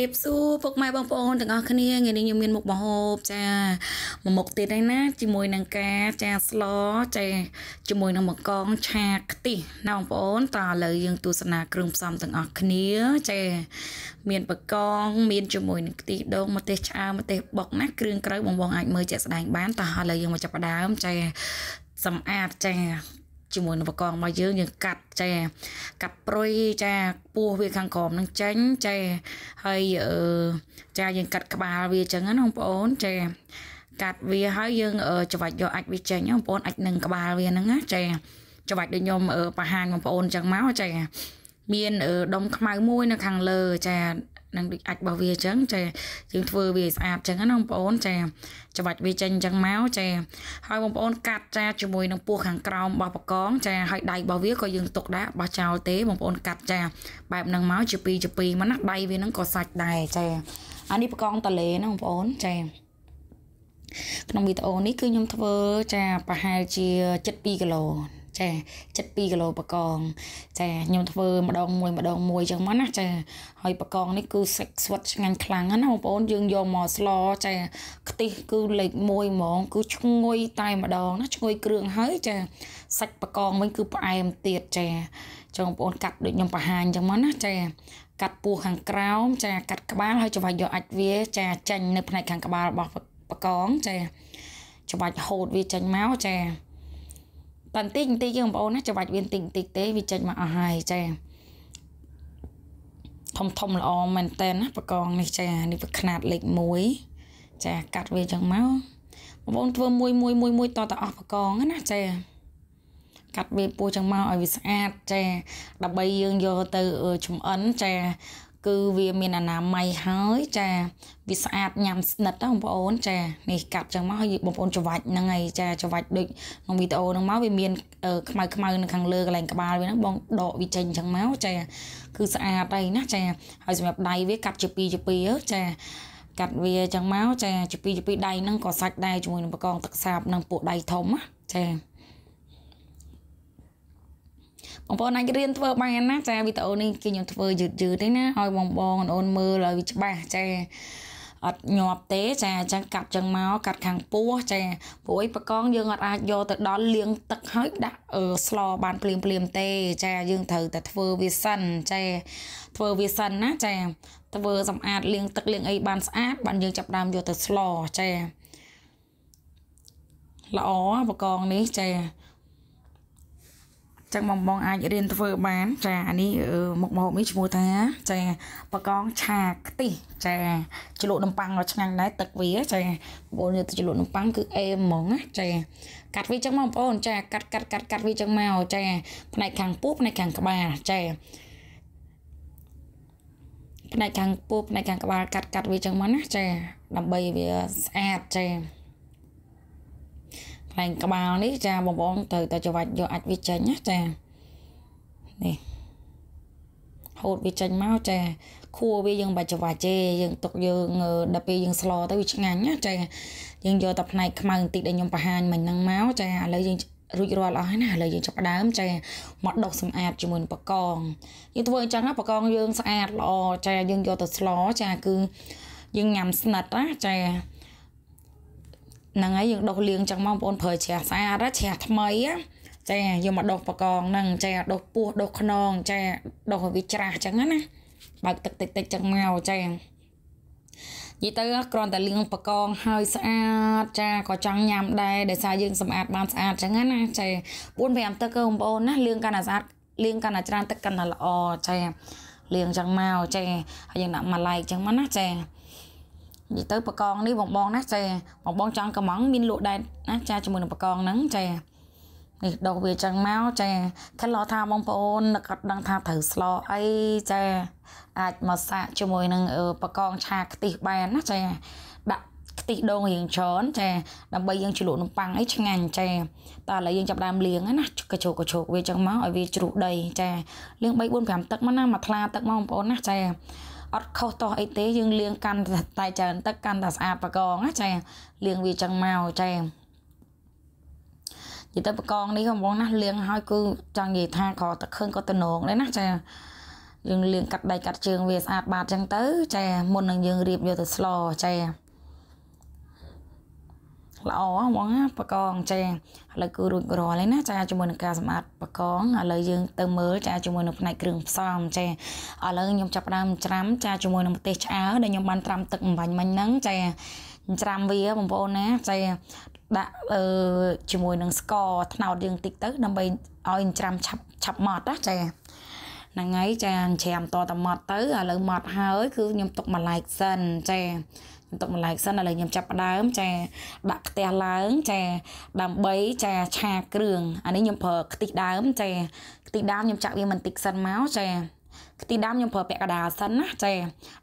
រៀបសួរពុកម៉ែបងប្អូនទាំងអស់គ្នាថ្ងៃនេះខ្ញុំមានមុខម្ហូបចាមួយមុខទៀតហើយណា ជាមួយនឹងការចាស្លចាជាមួយនឹងបង្កងឆាខ្ទិះណាបងប្អូនតើឥឡូវយើងទស្សនាគ្រឿងផ្សំទាំងអស់គ្នាចាមានបង្កង មានជាមួយនឹងខ្ទិះដូងម្ទេសឆ្អើរម្ទេសបុកណាគ្រឿងក្រៅបងបងអាចមើលជាក់ស្ដែងបានតើឥឡូវយើងមកចាប់ផ្ដើមចាសម្អាតចាជាមួយនឹងបកងរបស់យើងយើងកាត់ចាកាត់ព្រុយចាពោះវាខាងក្រោមនឹងចេញចាហើយអឺចាយើងកាត់ក្បាលវាអញ្ចឹងណាបងប្អូនចាកាត់វាហើយយើងច្បាច់យកអាចវាចេញបងប្អូនអាចនឹងក្បាលវាហ្នឹងណាចា ច្បាច់ដូចខ្ញុំបង្ហាញបងប្អូនអញ្ចឹងមកចាមានដុំខ្មៅមួយ នៅខាងលើចានឹងដូចអាចរបស់វាអញ្ចឹងចាយើងធ្វើវាស្អាតអញ្ចឹងណាបងប្អូន ចាច្បាច់វាចេញអញ្ចឹងមកចាហើយបងប្អូនកាត់ចាជាមួយនឹងពោះខាងក្រោមរបស់បកងចាហើយដៃរបស់វាក៏យើងទុកដែរបោះចោលទេបងប្អូនកាត់ចាបែបហ្នឹងមកជាពីរជាពីរមកណាដៃវាហ្នឹងក៏សាច់ដែរចាអានេះបកងតលេណាបងប្អូនចាក្នុងវីដេអូនេះគឺខ្ញុំធ្វើចាប្រហែលជា7 2គីឡូចា72គីឡូបកងចាខ្ញុំធ្វើម្ដងមួយម្ដងមួយចឹងមកណាចាហើយបកងនេះគឺសាច់ស្វិតឆ្ងាញ់ខ្លាំងណាបងប្អូនយើងយកមកស្លចាខ្ទិះគឺលេខ1ហ្មងគឺឈ្ងុយតែម្ដងណាឈ្ងុយគ្រឿងហើយ ចាសាច់បកងវិញគឺផ្អែមទៀតចាចឹងបងប្អូនកាត់ដូចខ្ញុំបង្ហាញចឹងមកណាចាកាត់ពោះខាងក្រោមចាកាត់ក្បាលហើយច្បាច់យកអាចវា ចាចាញ់នៅផ្នែកខាងក្បាលរបស់បកងចាច្បាច់ហូតវាចាញ់មកចាតែបន្តិចបន្តិចយើងបងប្អូនណាចាំបាច់វាបន្តិចបន្តិចទេវាចេញមកអស់ហើយចាធំធំល្អមែនតើណាបកងនេះចានេះវាຂណាតលេខ1ចាកាត់វាចឹងមកបងប្អូនធ្វើមួយមួយមួយមួយតតអស់បកងណាចាកាត់វាពោះចឹងមកឲ្យវាស្អាតចាដើម្បីយើងយកទៅចំអិនចាគឺវាមានអនាម័យហើយចាវាស្អាតញ៉ាំ ស្និតបងប្អូនចានេះកាប់ចឹងមកហើយបងប្អូនច្រវាច់ហ្នឹងហើយចាច្រវាច់ដូចក្នុងវីដេអូហ្នឹងមកវាមានខ្មៅខ្មៅនៅខាងលើកន្លែងក្បាលវាហ្នឹងបងដកវាចេញចឹងមកចាគឺស្អាតហើយណាចាហើយសម្រាប់ដៃវាកាប់ជាពីរជាពីរចាកាត់វាចឹងមកចាជាពីរជាពីរដៃហ្នឹងក៏សាច់ដែរជាមួយនឹងបកងទឹកសាបនិងពួកដៃធំចាបងប្អូនអាចរៀនធ្វើបានណាចាវីដេអូនេះគេខ្ញុំធ្វើយឺតយឺតទេណាឲ្យបងបងអូនមើលឲ្យវាច្បាស់ចាអត់ញាប់ទេចាអញ្ចឹងកាត់ចឹងមកកាត់ខាងពោះចាព្រួយបកងយើងអត់អាចយកទៅដល់លាងទឹកហើយដាក់ ស្លបានភ្លាមភ្លាមទេចាយើងត្រូវតែធ្វើវាសិនចាធ្វើវាសិនណាចា ធ្វើសម្អាតលាងទឹកលាងអីបានស្អាតបានយើងចាប់ដើមយកទៅស្លចាល្អបកងនេះចាចឹងបងបងអាចរៀនធ្វើបាន ចាអានេះមុខម្ហូបនេះឈ្មោះថាចាបកងឆាខ្ទិះចាជ្រលក់នំប៉័ងក៏ឆ្ងាញ់ដែរទឹកវាចាបងប្អូនយកទៅជ្រលក់នំប៉័ងគឺអេមហ្មងណាចាកាត់វាចឹងបងប្អូនចាកាត់កាត់កាត់កាត់វាចឹងមកចាផ្នែកខាងពោះផ្នែកខាងក្បាលចាផ្នែកខាងពោះផ្នែកខាងក្បាលកាត់កាត់វាចឹងមកណាចាដើម្បីវាស្អាតចាផ្នែកក្បាលនេះចាបងបងត្រូវតែច្រវាច់យកអាចវាចេញណាចានេះហូតវាចេញមកចាខួរវាយើងបាច់ច្រវាច់ទេយើងទុកយើងដល់ពេលយើងស្លទៅវាឆ្ងាញ់ណាចាយើងយកតែផ្នែកខ្មៅបន្តិចដែលខ្ញុំបង្ហាញមិញហ្នឹងមកចាឥឡូវយើងរួចរាល់អស់ហើយណាឥឡូវយើងចាប់ដើមចាមកដុសសម្អាតជាមួយបកងយើងធ្វើអញ្ចឹងណាបកងយើងស្អាតល្អចាយើងយកទៅស្លចាគឺយើងញ៉ាំស្និតណាចាហ្នឹងហើយយើងដុសលាងចឹងមកបងប្អូនប្រើជ្រះស្អាតជ្រះថ្មីចាយកមកដុសបកងហ្នឹងចាដុសពោះដុសខ្នងចាដុសឲ្យវាច្រាស់ចឹងណាបើកទឹកតិចតិចចឹងមកចានិយាយទៅគ្រាន់តែលាងបកងហើយស្អាតចាក៏ចង់ញ៉ាំដែរដោយសារយើងសម្អាតបានស្អាតចឹងណាចា4 5ទឹកបងប្អូនណាលាងកាន់តែស្អាតលាងកាន់តែច្រើនទឹកកាន់តែល្អចាលាងចឹងមកចាហើយយើងដាក់ម៉ាឡៃចឹងមកណាចានិយាយទៅបកងនេះបងបងណាចាបងបងចង់កំងមានលក់ដែរណាចាជាមួយនឹងបកងហ្នឹងចានេះដកវាចឹងមកចាថាលោថាបងប្អូននឹកអត់ដឹងថាត្រូវស្លអីចាអាចមកសាក់ជាមួយនឹងបកងឆាខ្ទិះបានណាចាដាក់ខ្ទិះដូងរៀងច្រើនចាដើម្បីយើងជ្រលក់នំប៉័ងអីឆ្ងាញ់ចាតើឥឡូវយើងចាប់ដើមលាងណាកញ្ជោកកញ្ជោកវាចឹងមកឲ្យវាជ្រុះដីចាលាង3 4 5ទឹកមកណាមកថ្លាទឹកមកបងប្អូនណាចាអត់ខុសតោះអីទេយើងលាងកាន់តែច្រើនទឹកកាន់តែស្អាតបកងណាចាលាងវាចឹងមកចានិយាយទៅបកង នេះបងបងណាលាងហើយគឺចង់និយាយថាក៏តែឃើញក៏តំណងដែរណាចាយើងលាងកាត់ដៃកាត់ជើងវាស្អាតបាតចឹងទៅចាមុននឹងយើងរៀបយកទៅស្លចាល្អហ្មងណាបកងចាឥឡូវគឺរួចរាល់ហើយណាចាជាមួយនឹងការសម្អាតបកងឥឡូវយើងទៅមើលចាជាមួយនឹងផ្នែកគ្រឿងផ្សំចាឥឡូវខ្ញុំចាប់ផ្ដើមច្រាំចាជាមួយនឹងម្ទេសឆ្អើដែលខ្ញុំបានត្រាំទឹកអំបាញ់មិញហ្នឹងចាច្រាំវាបងប្អូនណាចាដាក់អឺជាមួយ នឹងស្ករត្នោតយើងតិចទៅដើម្បីឲ្យច្រាំឆាប់ឆាប់ម៉ត់ណាចាហ្នឹងហើយចាច្រាំតតម៉ត់ទៅឥឡូវម៉ត់ហើយ គឺខ្ញុំទុកមួយឡែកសិនចាបន្ទប់បន្លែកសិនឥឡូវខ្ញុំចាប់ផ្ដើមចាដាក់ខ្ទះឡើងចាដើម្បីចាឆាគ្រឿងអានេះខ្ញុំប្រើខ្ទិះដើមចាខ្ទិះដើមខ្ញុំចាក់វាបន្តិចសិនមកចាខ្ទិះដើមខ្ញុំប្រើពាក់កដាលសិនណាចា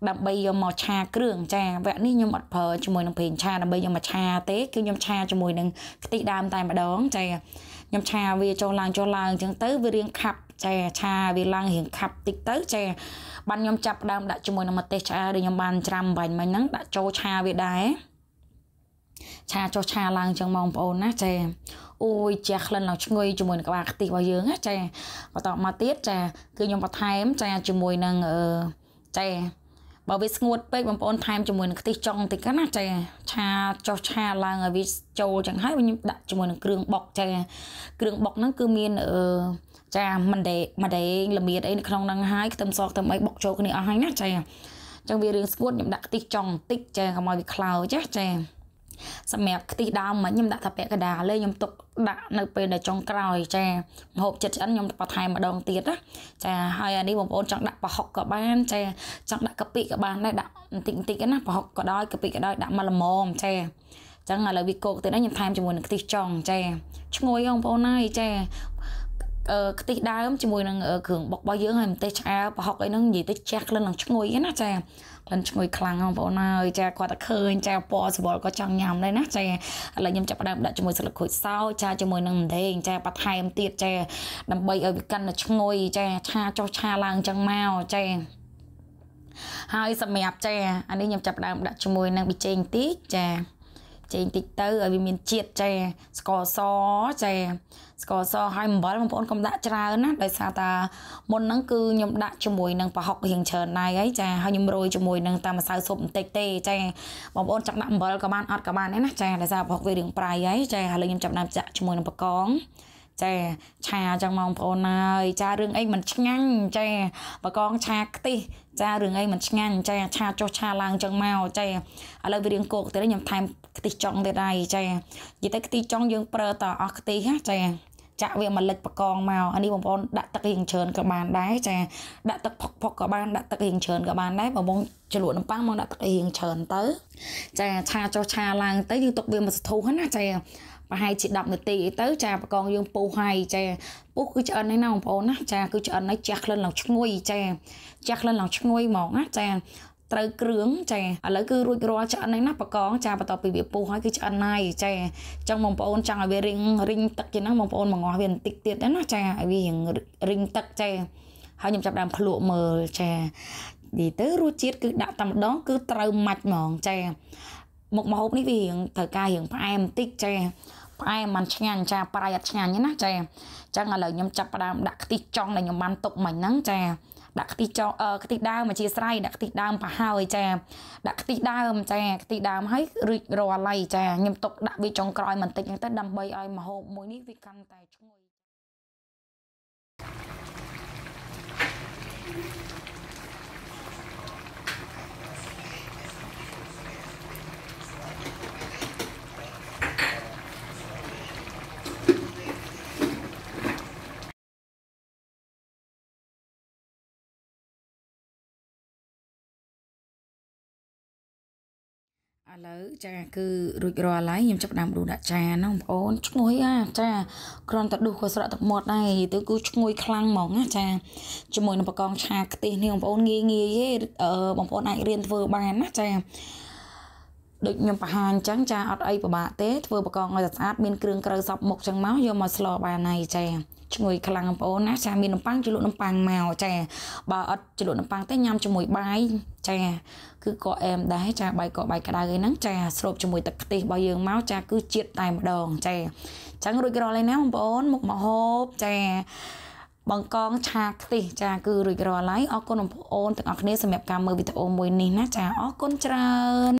ដើម្បីយកមកឆាគ្រឿងចាវគ្គនេះខ្ញុំអត់ប្រើជាមួយនឹងប្រេងឆាដើម្បីយកមកឆាទេគឺខ្ញុំឆាជាមួយនឹងខ្ទិះដើមតែម្ដងចាខ្ញុំឆាវាចុះឡើងចុះឡើងអញ្ចឹងទៅវារៀងខាប់ចែឆាវាឡើងរៀងខាប់តិចទៅចែបានខ្ញុំចាប់ដើមដាក់ជាមួយនឹងម្ទេសឆ្អើដូចខ្ញុំបានច្រាំបាញ់មិញហ្នឹងដាក់ចូលឆាវាដែរឆាចុះឆាឡើងចឹងបងប្អូនណាចាអូយចាក្លិនឡើងឈ្ងុយជាមួយនឹងក្បាលខ្ទិះរបស់យើងណាចាបន្តមកទៀតចា គឺខ្ញុំបន្ថែម ចាជាមួយនឹងអឺចាបើវាស្ងួតពេកបងប្អូនថែមជាមួយនឹងខ្ទិះចុងតិចណាចាឆាចុះឆាឡើងឲ្យវាចូលចឹងហើយខ្ញុំដាក់ជាមួយនឹងគ្រឿងបុកចាគ្រឿងបុកហ្នឹងគឺមានអឺចាមិនដេមិនដេងល្មៀតអីនៅក្នុងហ្នឹងហើយខ្ទឹមសខ្ទឹមអីបុកចូលគ្នាអស់ហើយណាចាអញ្ចឹងវារឿងស្ងួតខ្ញុំដាក់ខ្ទិះចុងបន្តិចចាកុំឲ្យវាខ្លោចាចាសម្រាប់ខ្ទិះដើមខ្ញុំដាក់ថាពាក់កដាលេខ្ញុំទុកដាក់នៅពេលដែលចុងក្រោយចាមហូបចិត្តឆ្អិនខ្ញុំបន្ថែមម្ដងទៀតណាចាហើយអានេះបងប្អូនចង់ដាក់ប្រហុកក៏បានចាចង់ដាក់កាពិក៏បានដែរដាក់បន្តិចបន្តិចណាប្រហុកក៏ដោយកាពិក៏ដោយដាក់មកល្មមចាចឹងឥឡូវវាកោកទៀតណាខ្ញុំថែមជាមួយនឹងខ្ទិះចុងចាឈ្ងុយបងប្អូនហើយចាខ្ទិះដើមជាមួយនឹងគ្រឿងបុករបស់យើងហើយម្ទេសឆ្អើប្រហុកអីហ្នឹងនិយាយទៅជះក្លិននឹងឈ្ងុយណាចាក្លិនឈ្ងុយខ្លាំងបងប្អូនហើយចាគាត់តែឃើញចាពណ៌សវលក៏ចង់ញ៉ាំដែរណាចាឥឡូវខ្ញុំចាប់ផ្ដើមដាក់ជាមួយស្លឹកក្រូចសើចចាជាមួយនឹងម្ទេសចាបន្ថែមទៀតចា ដើម្បីឲ្យវាកាន់តែឈ្ងុយចាឆាចុះឆាឡើងចឹងមកចាហើយសម្រាប់ចាអានេះខ្ញុំចាប់ផ្ដើមដាក់ជាមួយនឹងប៊ីចេងតិចចាចេងតិចទៅឲ្យវាមានជាតិចាស្ករសចាស្ករសហើយអំបិលបងប្អូនកុំដាក់ច្រើនណាដោយសារតាមុនហ្នឹងគឺខ្ញុំដាក់ជាមួយនឹងប្រហុករៀងច្រើនដែរហើយចាហើយខ្ញុំរោយជាមួយនឹងតាមម្សៅស៊ុបបន្តិចទេចាបងប្អូនចាំដាក់អំបិលក៏បានអត់ក៏បានដែរណាចាដោយសារប្រហុកវារៀងប្រៃហើយចាឥឡូវខ្ញុំចាប់ដាក់ចាក់ជាមួយនឹងបកងចាឆាចឹងមកបងប្អូនហើយចារឿងអីមិនឆ្ងាញ់ចាបកងឆាខ្ទិះចារឿងអីមិនឆ្ងាញ់ចាឆាចុះឆាឡើងចឹងមកចាឥឡូវវារៀងគោកទៀតខ្ញុំថែមខ្ទិះចុងទៀតហើយចានិយាយទៅខ្ទិះចុងយើងប្រើតអស់ខ្ទិះណាចាចាក់វាមកលិចបកងមកអានេះបងប្អូនដាក់ទឹករៀងច្រើនក៏បានដែរចាដាក់ទឹកផុកផុកក៏បានដាក់ទឹករៀងច្រើនក៏បានដែរបងបងជ្រលក់នំប៉័ងមកដាក់ទឹករៀងច្រើនទៅចាឆាចុះឆាឡើងទៅយើងទុកវាមកសធុះណាចាប្រហែលជា10នាទីអីទៅចាបកងយើងពុះហើយចាពុះគឺឆ្អិនហើយណាបងប្អូនណាចាគឺឆ្អិនហើយជះក្លិនឡើងឈ្ងុយចាជះក្លិនឡើងឈ្ងុយហ្មងណាចាត្រូវគ្រឿងចាឥឡូវគឺរួចរាល់ឆ្អិនហើយណាបកងចាបន្ទាប់ពីវាពុះហើយគឺឆ្អិនហើយចាអញ្ចឹងបងប្អូនចង់ឲ្យវារីងរីងទឹកជាងហ្នឹងបងប្អូនមកងាស់វាបន្តិចទៀតណាចាឲ្យវារីងទឹកចាហើយខ្ញុំចាប់ដើមភ្លក់មើលចានិយាយទៅរសជាតិគឺដាក់តែម្ដងគឺត្រូវម៉ាច់ហ្មងចាមុខម្ហូបនេះវារៀងត្រូវការរៀងផ្អែមបន្តិចចាផ្អែមมันឆ្ងាញ់ចាប្រៃអត់ឆ្ងាញ់ណាចាអញ្ចឹងឥឡូវខ្ញុំចាប់ផ្ដើមដាក់ខ្ទិះចុងដែលខ្ញុំបានទុកមិញហ្នឹងចាដាក់ខ្ទិះចុងអឺខ្ទិះដើមអធិស្ស្រ័យដាក់ខ្ទិះដើមប្រហើយចាដាក់ខ្ទិះដើមចាខ្ទិះដើម ហើយរួចរាល់ហើយចាខ្ញុំទុកដាក់វាចុងក្រោយបន្តិចហ្នឹងទៅដើម្បីឲ្យម្ហូបមួយនេះវាកាន់តែឈ្ងុយ Thank you. ឥឡូវចាគឺរួចរាល់ហើយខ្ញុំចាប់ដើមដួសដាក់ចាណាបងប្អូនឈ្ងុយអាចាគ្រាន់តែដួសក៏ស្រក់ទឹកមាត់ដែរទៅគឺឈ្ងុយខ្លាំងហ្មងណាចាជាមួយនឹងបកងឆាខ្ទេសនេះបងប្អូនងាយងាយទេបងប្អូនអាចរៀនធ្វើបានណាចាដូចខ្ញុំបង្ហាញអញ្ចឹងចាអត់អីពិបាកទេធ្វើបកងឲ្យស្អាត មានគ្រឿងក្រៅសពមុខអញ្ចឹងមកយកមកស្លបានហើយចាឈ្ងុយខ្លាំងបងប្អូនណាចាមាននំប៉័ងជលក់នំប៉័ងមកចាបើអត់ជលក់នំប៉័ងទេញ៉ាំជាមួយបាយចាគឺក៏អែមដែរចាបាយក៏បាយក្តៅឯហ្នឹងចាស្រូបជាមួយទឹកខ្ទិះរបស់យើងមកចាគឺជាតិតែម្ដងចាអញ្ចឹងរួចរាល់ហើយណាបងប្អូន មុខម្ហូបចាបង្កងឆាខ្ទិះចាគឺរួចរាល់ហើយអរគុណបងប្អូនទាំងអស់គ្នាសម្រាប់ការមើលវីដេអូមួយនេះណាចាអរគុណច្រើន